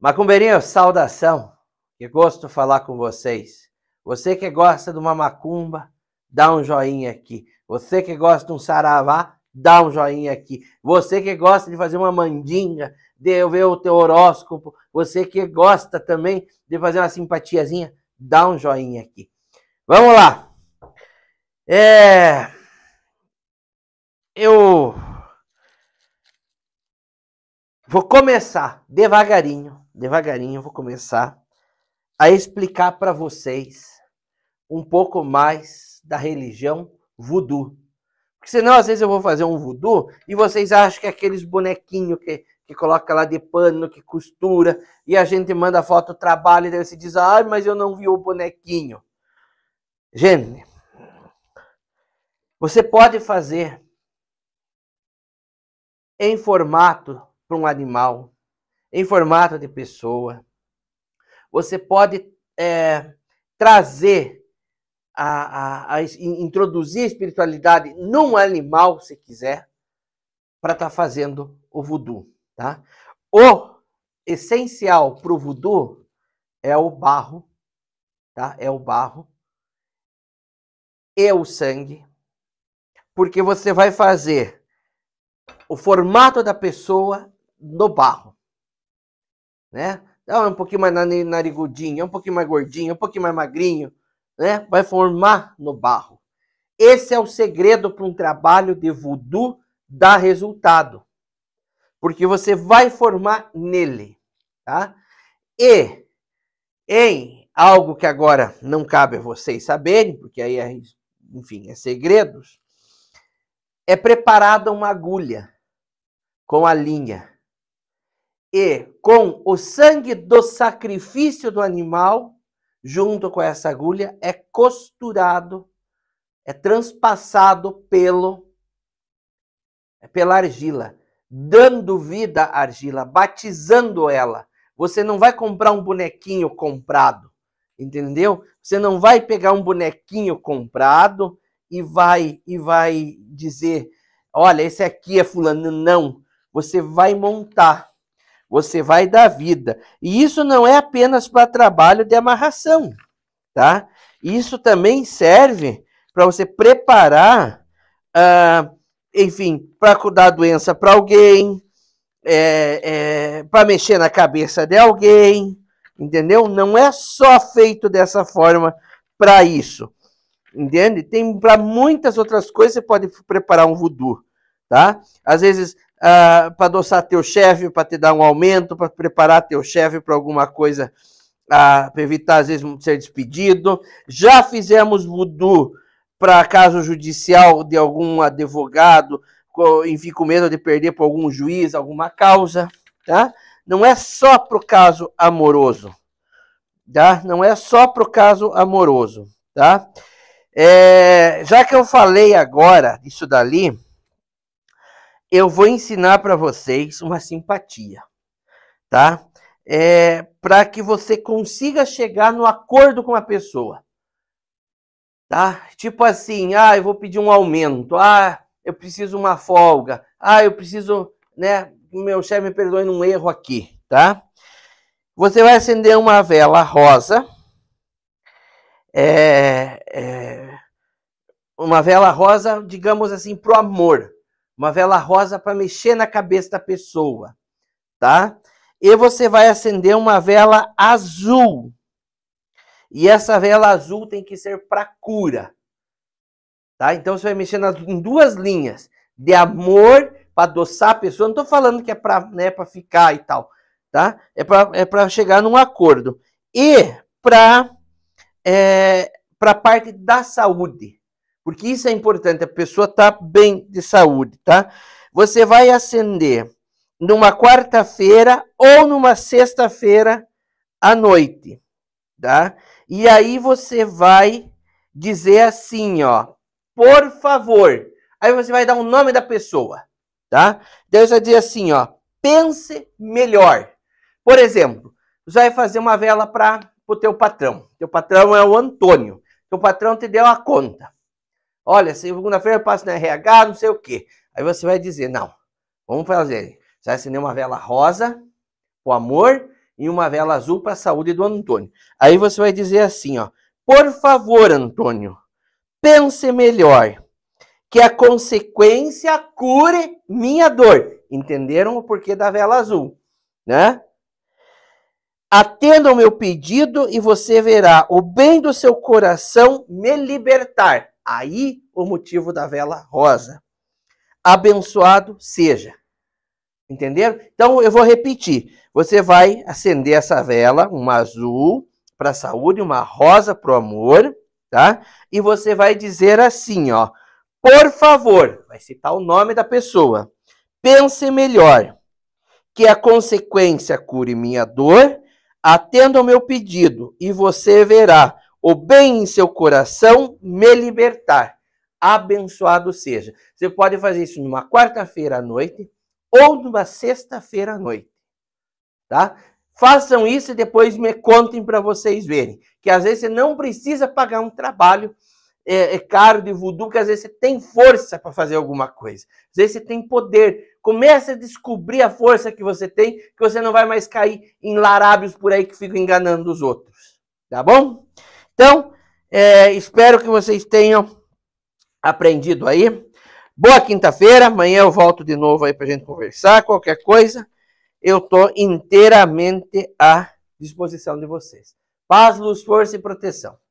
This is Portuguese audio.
Macumbeirinho, saudação. Que gosto falar com vocês. Você que gosta de uma macumba, dá um joinha aqui. Você que gosta de um saravá, dá um joinha aqui. Você que gosta de fazer uma mandinga, de ver o teu horóscopo, você que gosta também de fazer uma simpatiazinha, dá um joinha aqui. Vamos lá. É... Eu vou começar devagarinho devagarinho, eu vou começar a explicar para vocês um pouco mais da religião voodoo. Porque senão, às vezes, eu vou fazer um voodoo e vocês acham que é aqueles bonequinhos que, que coloca lá de pano, que costura, e a gente manda foto do trabalho e daí você diz, ah, mas eu não vi o bonequinho. Gente, você pode fazer em formato para um animal, em formato de pessoa. Você pode é, trazer, a, a, a, introduzir a espiritualidade num animal, se quiser, para estar tá fazendo o voodoo. Tá? O essencial para o voodoo é o barro, tá? é o barro e o sangue, porque você vai fazer o formato da pessoa no barro né? É um pouquinho mais narigudinho, é um pouquinho mais gordinho, é um pouquinho mais magrinho, né? Vai formar no barro. Esse é o segredo para um trabalho de voodoo dar resultado. Porque você vai formar nele, tá? E em algo que agora não cabe a vocês saberem, porque aí é, enfim, é segredos, é preparada uma agulha com a linha e com o sangue do sacrifício do animal, junto com essa agulha, é costurado, é transpassado pelo é pela argila, dando vida à argila, batizando ela. Você não vai comprar um bonequinho comprado, entendeu? Você não vai pegar um bonequinho comprado e vai e vai dizer, olha, esse aqui é fulano, não. Você vai montar você vai dar vida. E isso não é apenas para trabalho de amarração, tá? Isso também serve para você preparar, ah, enfim, para cuidar doença para alguém, é, é, para mexer na cabeça de alguém, entendeu? Não é só feito dessa forma para isso, entende? Tem para muitas outras coisas você pode preparar um voodoo, tá? Às vezes ah, para adoçar teu chefe, para te dar um aumento, para preparar teu chefe para alguma coisa, ah, para evitar às vezes ser despedido. Já fizemos voodoo para caso judicial de algum advogado, enfim, com medo de perder para algum juiz, alguma causa, tá? Não é só para o caso amoroso, tá? Não é só para o caso amoroso, tá? É, já que eu falei agora isso dali, eu vou ensinar para vocês uma simpatia, tá? É, para que você consiga chegar no acordo com a pessoa, tá? Tipo assim, ah, eu vou pedir um aumento, ah, eu preciso uma folga, ah, eu preciso, né? Meu chefe me perdoe um erro aqui, tá? Você vai acender uma vela rosa, é, é uma vela rosa, digamos assim, pro amor uma vela rosa para mexer na cabeça da pessoa, tá? E você vai acender uma vela azul. E essa vela azul tem que ser para cura. Tá? Então você vai mexer nas, em duas linhas, de amor para adoçar a pessoa. Não estou falando que é para né, para ficar e tal, tá? É para é para chegar num acordo. E para é, eh, a parte da saúde. Porque isso é importante, a pessoa está bem de saúde, tá? Você vai acender numa quarta-feira ou numa sexta-feira à noite, tá? E aí você vai dizer assim, ó, por favor. Aí você vai dar o um nome da pessoa, tá? Deus vai dizer assim, ó, pense melhor. Por exemplo, você vai fazer uma vela para o teu patrão. Teu patrão é o Antônio. Teu patrão te deu a conta. Olha, segunda-feira eu passo na RH, não sei o quê. Aí você vai dizer, não, vamos fazer. Você vai acender uma vela rosa, o amor, e uma vela azul para a saúde do Antônio. Aí você vai dizer assim, ó. Por favor, Antônio, pense melhor. Que a consequência cure minha dor. Entenderam o porquê da vela azul, né? Atenda o meu pedido e você verá o bem do seu coração me libertar. Aí o motivo da vela rosa. Abençoado seja. Entenderam? Então eu vou repetir. Você vai acender essa vela, uma azul para a saúde, uma rosa para o amor, tá? E você vai dizer assim, ó: "Por favor", vai citar o nome da pessoa. "Pense melhor, que a consequência cure minha dor, atenda ao meu pedido e você verá o bem em seu coração me libertar. Abençoado seja. Você pode fazer isso numa quarta-feira à noite ou numa sexta-feira à noite, tá? Façam isso e depois me contem para vocês verem. Que às vezes você não precisa pagar um trabalho é, é caro de voodoo, que às vezes você tem força para fazer alguma coisa. Às vezes você tem poder. Comece a descobrir a força que você tem, que você não vai mais cair em larábios por aí que ficam enganando os outros. Tá bom? Então, é, espero que vocês tenham aprendido aí. Boa quinta-feira. Amanhã eu volto de novo aí para gente conversar. Qualquer coisa, eu estou inteiramente à disposição de vocês. Paz, luz, força e proteção.